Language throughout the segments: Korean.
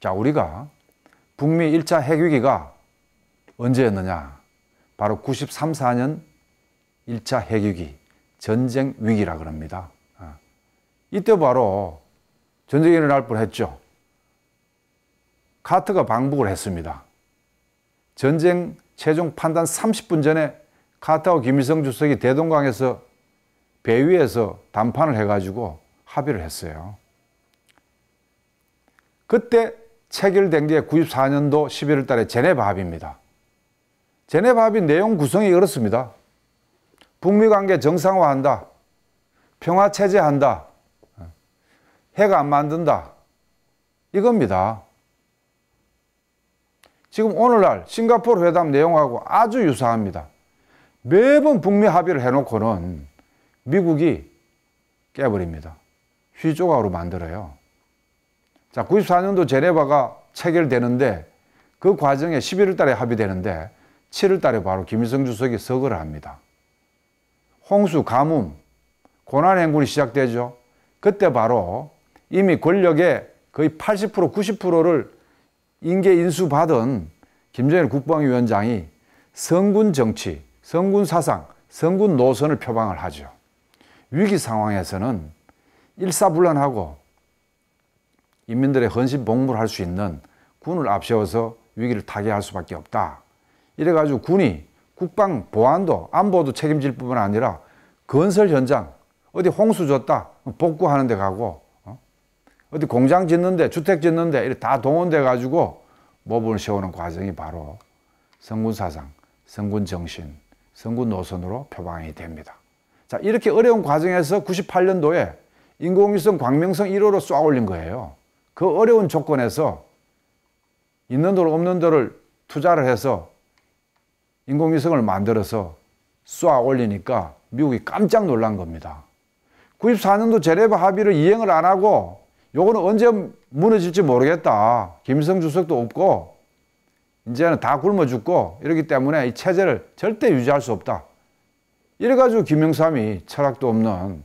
자, 우리가 북미 1차 핵위기가 언제였느냐? 바로 93, 4년 1차 핵위기, 전쟁 위기라 그럽니다. 아, 이때 바로 전쟁이 일어날 뻔했죠. 카트가 방북을 했습니다. 전쟁 최종 판단 30분 전에 카트와 김일성 주석이 대동강에서 배 위에서 담판을 해가지고 합의를 했어요. 그때 체결된 게 94년도 11월 달에 제네바 합의입니다. 제네바 합의 내용 구성이 이렇습니다. 북미 관계 정상화한다. 평화 체제한다. 핵안 만든다. 이겁니다. 지금 오늘날 싱가포르 회담 내용하고 아주 유사합니다. 매번 북미 합의를 해놓고는 미국이 깨버립니다. 휘조각으로 만들어요. 자, 94년도 제네바가 체결되는데 그 과정에 11월 달에 합의되는데 7월 달에 바로 김일성 주석이 서거를 합니다. 홍수, 가뭄, 고난행군이 시작되죠. 그때 바로 이미 권력의 거의 80% 90%를 인계 인수받은 김정일 국방위원장이 성군 정치, 성군 사상, 성군 노선을 표방을 하죠. 위기 상황에서는 일사불란하고 인민들의 헌신 복무를 할 수 있는 군을 앞세워서 위기를 타개할 수밖에 없다. 이래가지고 군이 국방, 보안도, 안보도 책임질 뿐만 아니라 건설 현장, 어디 홍수 줬다, 복구하는 데 가고, 어? 디 공장 짓는데, 주택 짓는데, 이렇게 다 동원돼가지고 모범을 세우는 과정이 바로 성군 사상, 성군 정신, 성군 노선으로 표방이 됩니다. 자, 이렇게 어려운 과정에서 98년도에 인공위성 광명성 1호로 쏘아 올린 거예요. 그 어려운 조건에서 있는 돌 없는 돌을 투자를 해서 인공위성을 만들어서 쏴 올리니까 미국이 깜짝 놀란 겁니다. 94년도 제네바 합의를 이행을 안 하고 요거는 언제 무너질지 모르겠다. 김일성 주석도 없고 이제는 다 굶어 죽고 이러기 때문에 이 체제를 절대 유지할 수 없다. 이래가지고 김영삼이 철학도 없는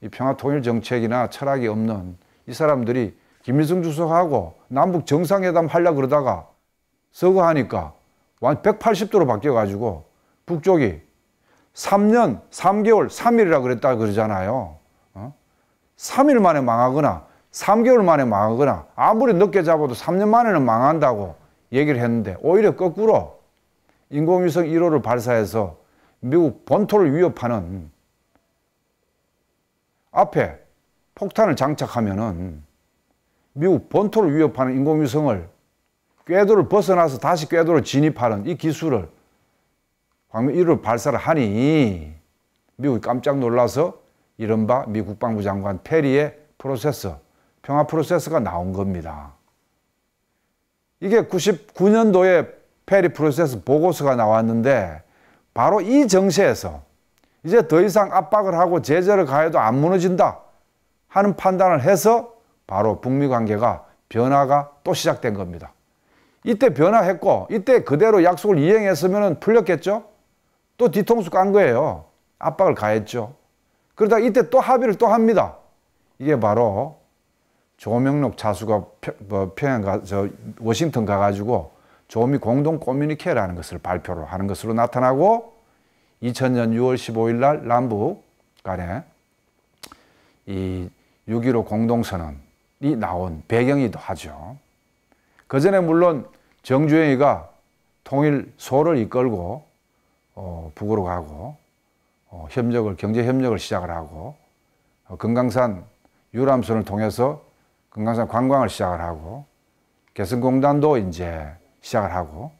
이 평화통일 정책이나 철학이 없는 이 사람들이 김일성 주석하고 남북 정상회담 하려 고 그러다가 서거하니까 완 180도로 바뀌어가지고 북쪽이 3년, 3개월, 3일이라 그랬다 그러잖아요. 어? 3일 만에 망하거나 3개월 만에 망하거나 아무리 늦게 잡아도 3년 만에는 망한다고 얘기를 했는데 오히려 거꾸로 인공위성 1호를 발사해서 미국 본토를 위협하는 앞에 폭탄을 장착하면은 미국 본토를 위협하는 인공위성을 궤도를 벗어나서 다시 궤도를 진입하는 이 기술을 광명 1호 발사를 하니 미국이 깜짝 놀라서 이른바 미 국방부 장관 페리의 프로세서, 평화 프로세스가 나온 겁니다. 이게 99년도에 페리 프로세스 보고서가 나왔는데 바로 이 정세에서 이제 더 이상 압박을 하고 제재를 가해도 안 무너진다 하는 판단을 해서 바로 북미 관계가 변화가 또 시작된 겁니다. 이때 변화했고 이때 그대로 약속을 이행했으면 풀렸겠죠? 또 뒤통수 깐 거예요. 압박을 가했죠. 그러다 이때 또 합의를 또 합니다. 이게 바로 조명록 차수가 뭐 평양 가, 저 워싱턴 가가지고 조미 공동 커뮤니케라는 것을 발표를 하는 것으로 나타나고 2000년 6월 15일 날 남북 간에 이 6.15 공동선언 이 나온 배경이기도 하죠. 그 전에 물론 정주영이가 통일 소를 이끌고 어, 북으로 가고 어, 협력을 경제 협력을 시작을 하고 어, 금강산 유람선을 통해서 금강산 관광을 시작을 하고 개성공단도 이제 시작을 하고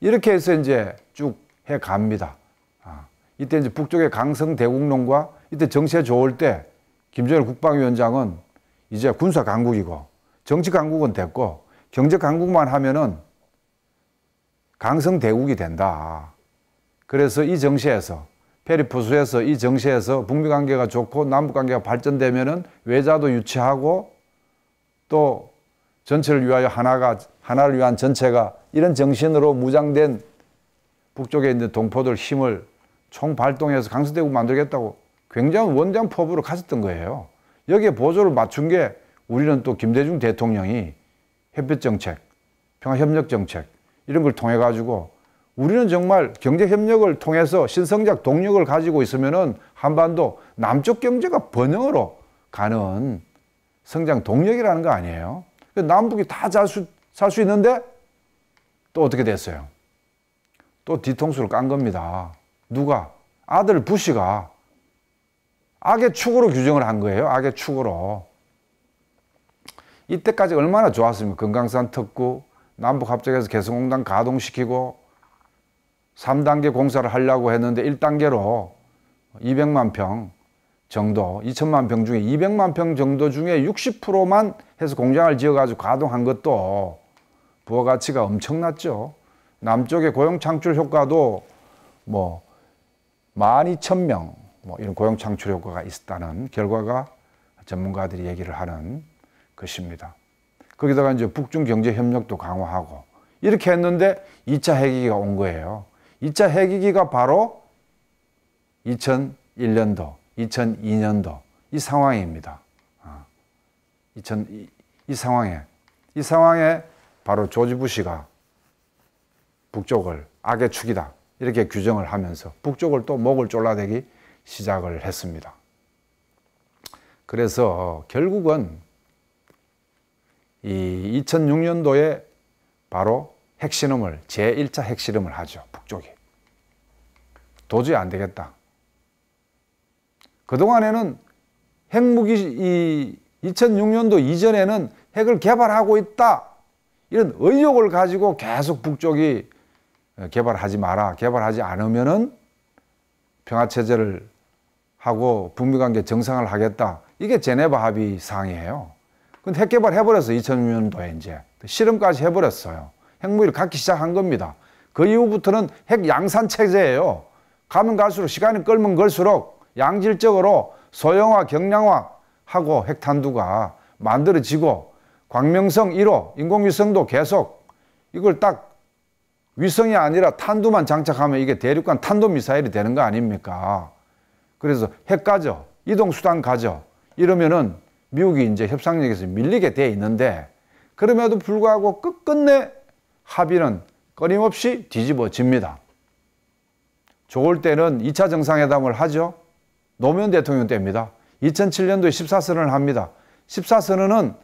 이렇게 해서 이제 쭉 해 갑니다. 아, 이때 이제 북쪽의 강성대국론과 이때 정세 좋을 때 김정일 국방위원장은 이제 군사 강국이고 정치 강국은 됐고 경제 강국만 하면은 강성 대국이 된다. 그래서 이정시에서 페리포스에서 이정시에서 북미 관계가 좋고 남북 관계가 발전되면은 외자도 유치하고 또 전체를 위하여 하나가 하나를 위한 전체가 이런 정신으로 무장된 북쪽에 있는 동포들 힘을 총발동해서 강성대국 만들겠다고 굉장히 원장법으로 가졌던 거예요. 여기에 보조를 맞춘 게 우리는 또 김대중 대통령이 햇볕정책, 평화협력정책 이런 걸 통해 가지고 우리는 정말 경제협력을 통해서 신성적 동력을 가지고 있으면은 한반도 남쪽 경제가 번영으로 가는 성장 동력이라는 거 아니에요. 남북이 다 살수 수 있는데 또 어떻게 됐어요? 또 뒤통수를 깐 겁니다. 누가? 아들 부시가 악의 축으로 규정을 한 거예요. 악의 축으로. 이때까지 얼마나 좋았습니까? 금강산 특구, 남북합작에서 개성공단 가동시키고 3단계 공사를 하려고 했는데 1단계로 200만 평 정도, 2천만 평 중에 200만 평 정도 중에 60%만 해서 공장을 지어가지고 가동한 것도 부가가치가 엄청났죠. 남쪽의 고용 창출 효과도 뭐 12,000명, 뭐 이런 고용 창출 효과가 있었다는 결과가 전문가들이 얘기를 하는 것입니다. 거기다가 이제 북중 경제 협력도 강화하고 이렇게 했는데 2차 핵위기가 온 거예요. 2차 핵위기가 바로 2001년도, 2002년도 이 상황입니다. 2000, 아, 이 상황에 이 상황에 바로 조지 부시가 북쪽을 악의 축이다 이렇게 규정을 하면서 북쪽을 또 목을 졸라대기 시작을 했습니다. 그래서 결국은 이 2006년도에 바로 핵실험을 제1차 핵실험을 하죠. 북쪽이. 도저히 안 되겠다. 그동안에는 핵무기 이 2006년도 이전에는 핵을 개발하고 있다. 이런 의욕을 가지고 계속 북쪽이 개발하지 마라. 개발하지 않으면은 평화체제를 하고 북미 관계 정상을 하겠다. 이게 제네바 합의 사항이에요. 근데 핵개발 해버렸어. 2006년도에 이제. 실험까지 해버렸어요. 핵무기를 갖기 시작한 겁니다. 그 이후부터는 핵 양산 체제예요. 가면 갈수록 시간이 끌면 걸수록 양질적으로 소형화, 경량화 하고 핵탄두가 만들어지고 광명성 1호 인공위성도 계속 이걸 딱 위성이 아니라 탄두만 장착하면 이게 대륙간 탄도미사일이 되는 거 아닙니까? 그래서 핵 가죠. 이동수단 가죠. 이러면은 미국이 이제 협상력에서 밀리게 돼 있는데 그럼에도 불구하고 끝끝내 합의는 끊임없이 뒤집어집니다. 좋을 때는 2차 정상회담을 하죠. 노무현 대통령 때입니다. 2007년도에 14선언을 합니다. 14선언은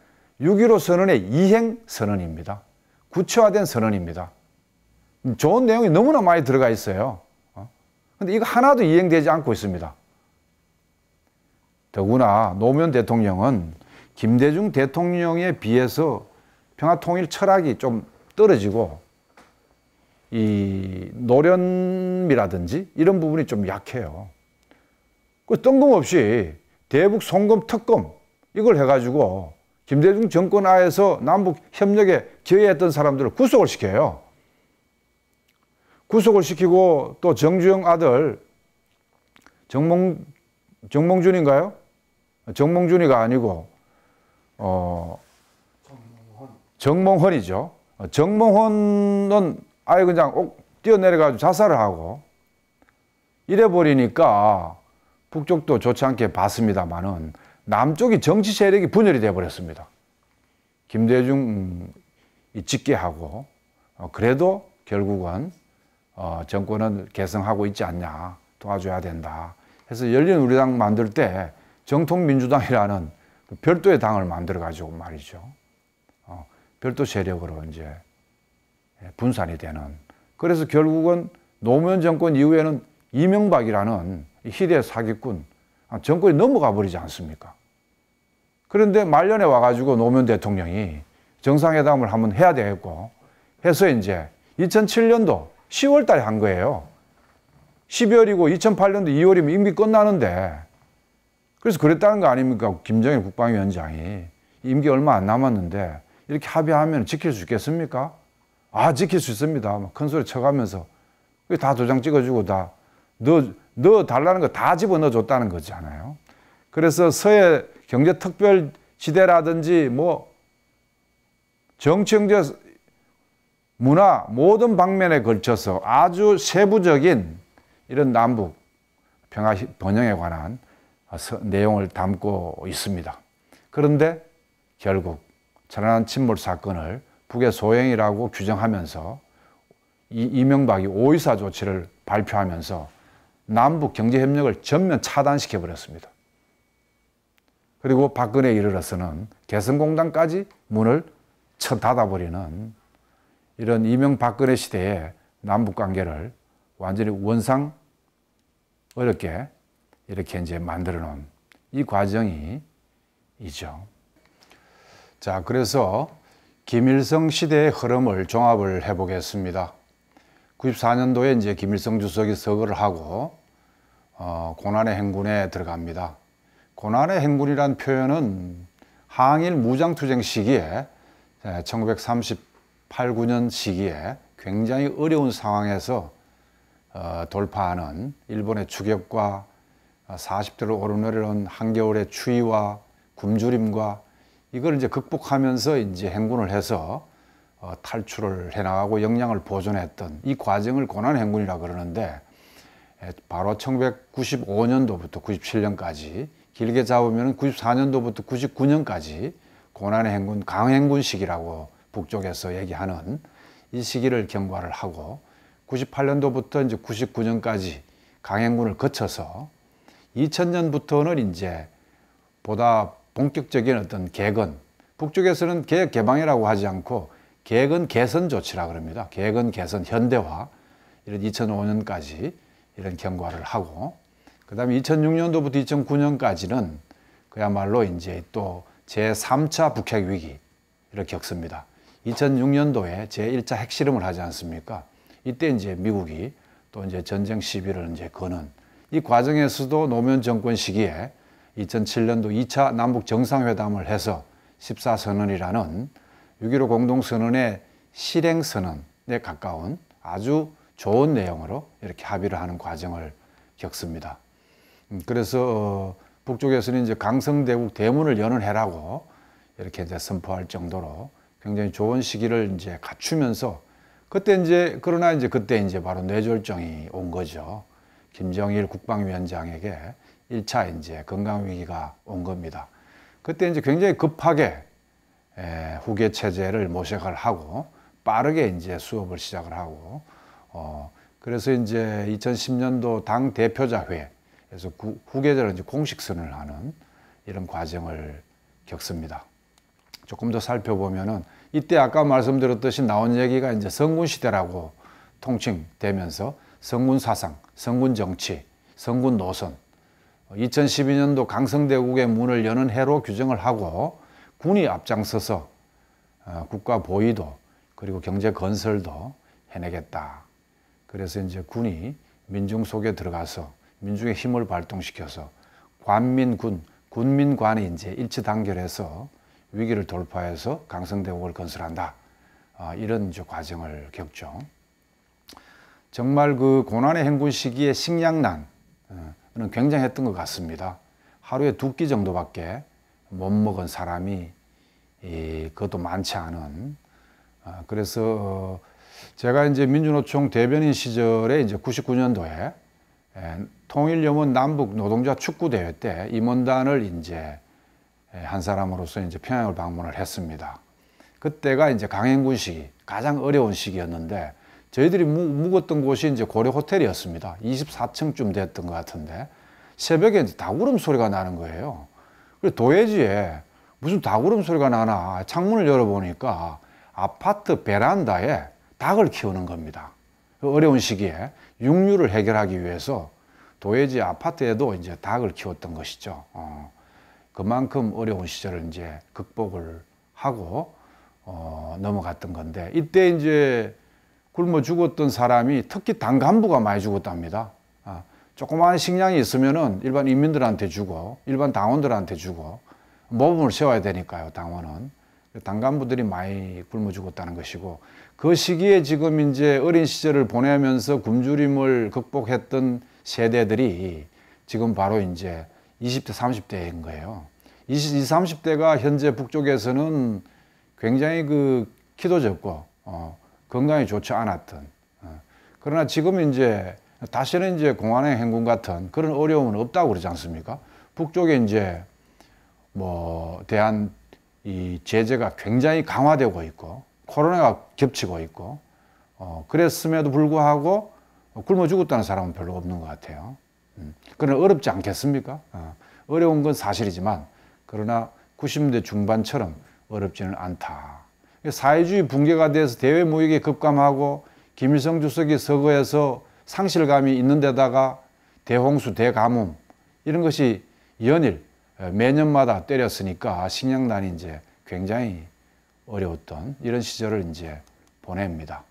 6.15 선언의 이행 선언입니다. 구체화된 선언입니다. 음, 좋은 내용이 너무나 많이 들어가 있어요. 그런데 어? 이거 하나도 이행되지 않고 있습니다. 더구나 노무현 대통령은 김대중 대통령에 비해서 평화통일 철학이 좀 떨어지고 이노련이라든지 이런 부분이 좀 약해요. 그 뜬금없이 대북 송금 특검 이걸 해가지고 김대중 정권 하에서 남북 협력에 기여했던 사람들을 구속을 시켜요. 구속을 시키고 또 정주영 아들 정몽 정몽준인가요? 정몽준이가 아니고 어 정몽헌. 이죠 정몽헌은 아예 그냥 옥 뛰어내려가지고 자살을 하고 이래 버리니까 북쪽도 좋지 않게 봤습니다만은 남쪽이 정치 세력이 분열이 돼 버렸습니다. 김대중 이집계하고 어, 그래도 결국은 어, 정권은 개성하고 있지 않냐 도와줘야 된다. 해서 열린 우리당 만들 때 정통민주당이라는 그 별도의 당을 만들어가지고 말이죠. 어, 별도 세력으로 이제 예, 분산이 되는. 그래서 결국은 노무현 정권 이후에는 이명박이라는 희대 사기꾼 아, 정권이 넘어가 버리지 않습니까? 그런데 말년에 와가지고 노무현 대통령이 정상회담을 한번 해야 되겠고 해서 이제 2007년도 10월 달에 한 거예요. 12월이고 2008년도 2월이면 임기 끝나는데 그래서 그랬다는 거 아닙니까? 김정일 국방위원장이 임기 얼마 안 남았는데 이렇게 합의하면 지킬 수 있겠습니까? 아 지킬 수 있습니다. 큰 소리 쳐가면서 다 도장 찍어주고 다 넣어, 달라는 거 다 집어넣어 줬다는 거잖아요. 그래서 서해 경제특별지대라든지 뭐 정치, 경제, 문화 모든 방면에 걸쳐서 아주 세부적인 이런 남북 평화 번영에 관한 아, 내용을 담고 있습니다. 그런데 결국 천안 침몰 사건을 북의 소행이라고 규정하면서 이명박이 오이사 조치를 발표하면서 남북 경제 협력을 전면 차단시켜 버렸습니다. 그리고 박근혜 이르러서는 개성공단까지 문을 쳐 닫아버리는 이런 이명박근혜 시대의 남북 관계를 완전히 원상 어렵게 이렇게 이제 만들어 놓은 이 과정이 이죠. 자, 그래서 김일성 시대의 흐름을 종합을 해 보겠습니다. 94년도에 이제 김일성 주석이 서거를 하고 어, 고난의 행군에 들어갑니다. 고난의 행군이란 표현은 항일 무장투쟁 시기에 1938, 예, 9년 시기에 굉장히 어려운 상황에서 어, 돌파하는 일본의 추격과 4 0대로 오르내리는 한겨울의 추위와 굶주림과 이걸 이제 극복하면서 이제 행군을 해서 어, 탈출을 해나가고 역량을 보존했던 이 과정을 고난 행군이라 그러는데 바로 1995년도부터 97년까지 길게 잡으면 94년도부터 99년까지 고난의 행군, 강행군 시기라고 북쪽에서 얘기하는 이 시기를 경과를 하고 98년도부터 이제 99년까지 강행군을 거쳐서 2000년부터는 이제 보다 본격적인 어떤 개건, 북쪽에서는 개혁 개방이라고 하지 않고 개근 개선 조치라 그럽니다. 개근 개선 현대화 이런 2005년까지 이런 경과를 하고 그다음에 2006년도부터 2009년까지는 그야말로 이제 또 제3차 북핵 위기 이렇게 겪습니다. 2006년도에 제1차 핵실험을 하지 않습니까? 이때 이제 미국이 또 이제 전쟁 시비를 이제 거는 이 과정에서도 노무현 정권 시기에 2007년도 2차 남북 정상회담을 해서 14선언이라는 6.15 공동선언의 실행선언에 가까운 아주 좋은 내용으로 이렇게 합의를 하는 과정을 겪습니다. 음, 그래서 어, 북쪽에서는 이제 강성대국 대문을 여는 해라고 이렇게 이제 선포할 정도로 굉장히 좋은 시기를 이제 갖추면서 그때 이제 그러나 이제 그때 이제 바로 뇌졸중이 온 거죠. 김정일 국방위원장에게 1차 이제 건강위기가 온 겁니다. 그때 이제 굉장히 급하게 후계 체제를 모색을 하고 빠르게 이제 수업을 시작을 하고 어 그래서 이제 2010년도 당 대표자회에서 후계자를 이제 공식 선을 하는 이런 과정을 겪습니다. 조금 더 살펴보면은 이때 아까 말씀드렸듯이 나온 얘기가 이제 성군 시대라고 통칭되면서 성군 사상, 성군 정치, 성군 노선, 2012년도 강성대국의 문을 여는 해로 규정을 하고 군이 앞장서서 어, 국가 보위도 그리고 경제 건설도 해내겠다. 그래서 이제 군이 민중 속에 들어가서 민중의 힘을 발동시켜서 관민군, 군민관이 이제 일치 단결해서 위기를 돌파해서 강성대국을 건설한다. 어, 이런 이제 과정을 겪죠. 정말 그 고난의 행군 시기에 식량난은 어, 굉장했던 것 같습니다. 하루에 두 끼 정도밖에 못 먹은 사람이 그것도 많지 않은 어, 그래서 어, 제가 이제 민주노총 대변인 시절에 이제 99년도에 통일염원 남북 노동자 축구 대회 때 임원단을 이제 한 사람으로서 이제 평양을 방문을 했습니다. 그때가 이제 강행군 시기 가장 어려운 시기였는데 저희들이 묵었던 곳이 이제 고려 호텔이었습니다. 24층쯤 됐던 것 같은데 새벽에 이제 다구름 소리가 나는 거예요. 그래고 도예지에 무슨 다구름 소리가 나나 창문을 열어보니까 아파트 베란다에 닭을 키우는 겁니다. 그 어려운 시기에 육류를 해결하기 위해서 도예지 아파트에도 이제 닭을 키웠던 것이죠. 어, 그만큼 어려운 시절을 이제 극복을 하고 어, 넘어갔던 건데 이때 이제 굶어 죽었던 사람이 특히 당 간부가 많이 죽었답니다. 아, 조그마한 식량이 있으면은 일반 인민들한테 주고 일반 당원들한테 주고 모범을 세워야 되니까요. 당원은 당 간부들이 많이 굶어 죽었다는 것이고 그 시기에 지금 이제 어린 시절을 보내면서 굶주림을 극복했던 세대들이 지금 바로 이제 20대 30대인 거예요. 20, 30대가 현재 북쪽에서는 굉장히 그 키도 적고 어, 건강에 좋지 않았던. 어. 그러나 지금 이제 다시는 이제 공안의 행군 같은 그런 어려움은 없다고 그러지 않습니까? 북쪽에 이제 뭐 대한 이 제재가 굉장히 강화되고 있고 코로나가 겹치고 있고 어 그랬음에도 불구하고 굶어 죽었다는 사람은 별로 없는 것 같아요. 음. 그러나 어렵지 않겠습니까? 어. 어려운 건 사실이지만 그러나 90대 중반처럼 어렵지는 않다. 그 사회주의 붕괴가 돼서 대외 무역에 급감하고 김일성 주석이 서거해서 상실감이 있는 데다가 대홍수, 대가뭄 이런 것이 연일 어, 매년마다 때렸으니까 식량난이 이제 굉장히 어려웠던 이런 시절을 이제 보냅니다.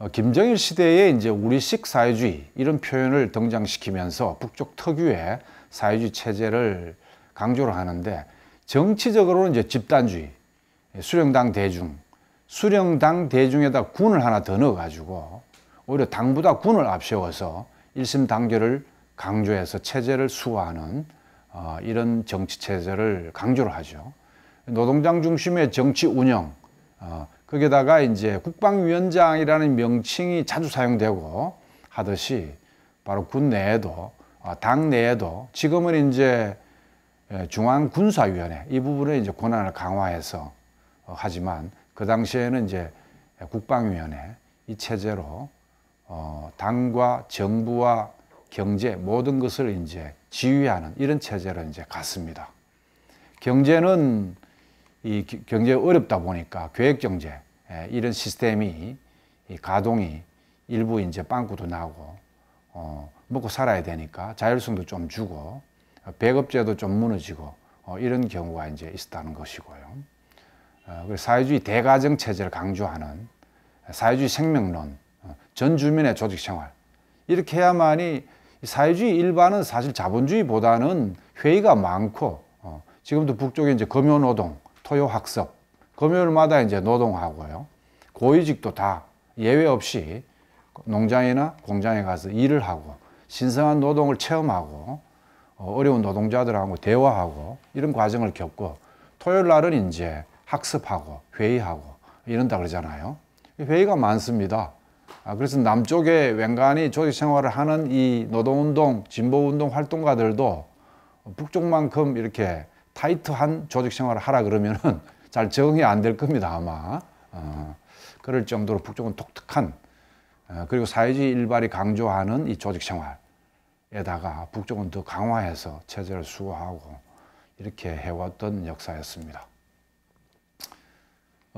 어, 김정일 시대에 이제 우리식 사회주의 이런 표현을 등장시키면서 북쪽 특유의 사회주의 체제를 강조를 하는데 정치적으로는 이제 집단주의 예, 수령당 대중, 수령당 대중에다 군을 하나 더 넣어가지고 오히려 당보다 군을 앞세워서 일심당교를 강조해서 체제를 수호하는 어, 이런 정치 체제를 강조를 하죠. 노동당 중심의 정치 운영, 어, 거기다가 에 이제 국방위원장이라는 명칭이 자주 사용되고 하듯이 바로 군 내에도 어, 당 내에도 지금은 이제 예, 중앙군사위원회 이 부분에 이제 권한을 강화해서 어, 하지만 그 당시에는 이제 국방위원회 이 체제로 어, 당과 정부와 경제 모든 것을 이제 지휘하는 이런 체제로 이제 갔습니다. 경제는 이 경제 어렵다 보니까 계획 경제 이런 시스템이 가동이 일부 이제 빵꾸도 나고 어, 먹고 살아야 되니까 자율성도 좀 주고 어, 배급제도 좀 무너지고 어, 이런 경우가 이제 있었다는 것이고요. 어, 그리고 사회주의 대가정 체제를 강조하는 사회주의 생명론, 어, 전 주민의 조직 생활 이렇게 해야만이 사회주의 일반은 사실 자본주의보다는 회의가 많고 어, 지금도 북쪽에 이제 금요노동, 토요학습, 금요일마다 이제 노동하고요. 고위직도 다 예외 없이 농장이나 공장에 가서 일을 하고 신성한 노동을 체험하고 어, 어려운 노동자들하고 대화하고 이런 과정을 겪고 토요일 날은 이제 학습하고 회의하고 이런다 그러잖아요. 회의가 많습니다. 아, 그래서 남쪽에 왠간히 조직 생활을 하는 이 노동운동, 진보운동 활동가들도 북쪽만큼 이렇게 타이트한 조직 생활을 하라 그러면은 잘 적응이 안 될 겁니다, 아마. 어, 그럴 정도로 북쪽은 독특한, 어, 그리고 사회주의 일발이 강조하는 이 조직 생활에다가 북쪽은 더 강화해서 체제를 수호하고 이렇게 해왔던 역사였습니다.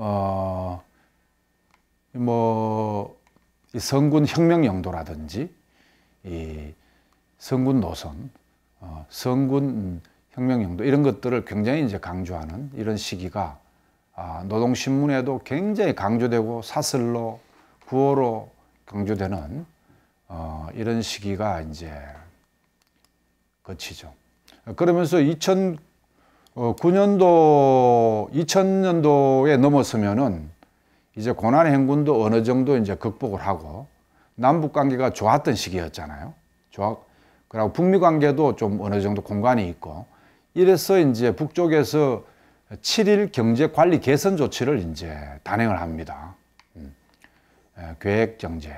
어, 뭐, 성군 혁명 영도라든지, 이 성군 노선, 어, 성군 혁명 영도, 이런 것들을 굉장히 이제 강조하는 이런 시기가 아, 노동신문에도 굉장히 강조되고 사슬로, 구호로 강조되는 어, 이런 시기가 이제 거치죠. 그러면서 2000 어, 9년도 2000년도에 넘었으면은 이제 고난의 행군도 어느 정도 이제 극복을 하고 남북 관계가 좋았던 시기였잖아요. 좋았 그리고 북미 관계도 좀 어느 정도 공간이 있고 이래서 이제 북쪽에서 7일 경제 관리 개선 조치를 이제 단행을 합니다. 음. 예, 계획 경제,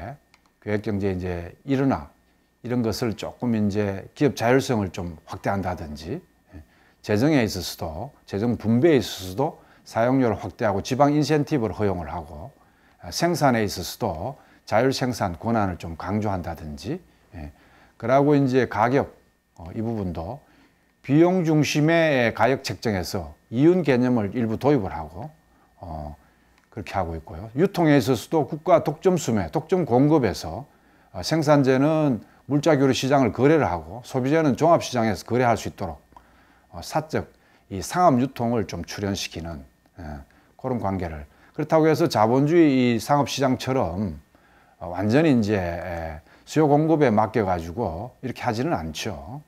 계획 경제 이제 일어나 이런 것을 조금 이제 기업 자율성을 좀 확대한다든지 재정에 있어서도 재정 분배에 있어서도 사용료를 확대하고 지방 인센티브를 허용을 하고 아, 생산에 있어서도 자율 생산 권한을 좀 강조한다든지 예. 그러고 이제 가격 어, 이 부분도 비용 중심의 가격 책정에서 이윤 개념을 일부 도입을 하고 어, 그렇게 하고 있고요. 유통에 있어서도 국가 독점 수매, 독점 공급에서 어, 생산재는 물자교류 시장을 거래를 하고 소비재는 종합시장에서 거래할 수 있도록 어, 사적 이 상업 유통을 좀 출현시키는 예, 그런 관계를 그렇다고 해서 자본주의 이 상업 시장처럼 어, 완전히 이제 수요 공급에 맡겨 가지고 이렇게 하지는 않죠.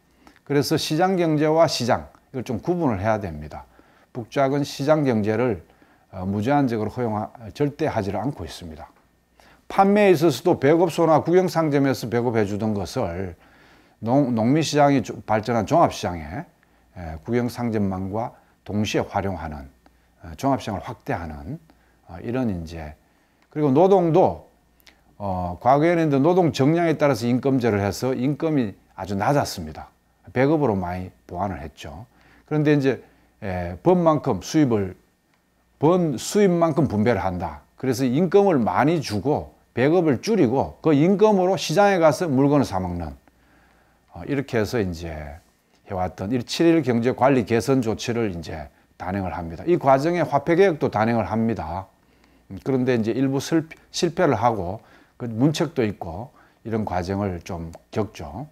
그래서 시장 경제와 시장 이걸 좀 구분을 해야 됩니다. 북쪽은 시장 경제를 어, 무제한적으로 허용 절대 하지를 않고 있습니다. 판매에 있어서도 배급소나 구경상점에서 배급해 주던 것을 농, 농민시장이 발전한 종합시장에 국영상점망과 예, 동시에 활용하는 어, 종합성을 확대하는 어, 이런 이제 그리고 노동도 어, 과거에는 노동 정량에 따라서 인건제를 해서 인건이 아주 낮았습니다. 백업으로 많이 보완을 했죠. 그런데 이제 에, 예, 번만큼 수입을 번 수입만큼 분배를 한다. 그래서 인건을 많이 주고 백업을 줄이고 그 인건으로 시장에 가서 물건을 사 먹는 어, 이렇게 해서 이제 해왔던 7일 경제 관리 개선 조치를 이제 단행을 합니다. 이 과정에 화폐 개혁도 단행을 합니다. 음, 그런데 이제 일부 슬, 피 실패를 하고 그 문책도 있고 이런 과정을 좀 겪죠.